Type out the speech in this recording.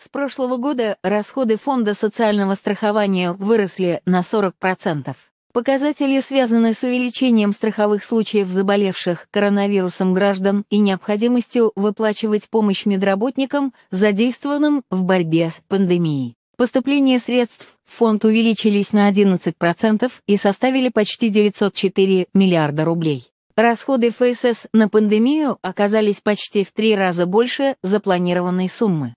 С прошлого года расходы Фонда социального страхования выросли на 40%. Показатели связаны с увеличением страховых случаев заболевших коронавирусом граждан и необходимостью выплачивать помощь медработникам, задействованным в борьбе с пандемией. Поступления средств в фонд увеличились на 11% и составили почти 904 миллиарда рублей. Расходы ФСС на пандемию оказались почти в три раза больше запланированной суммы.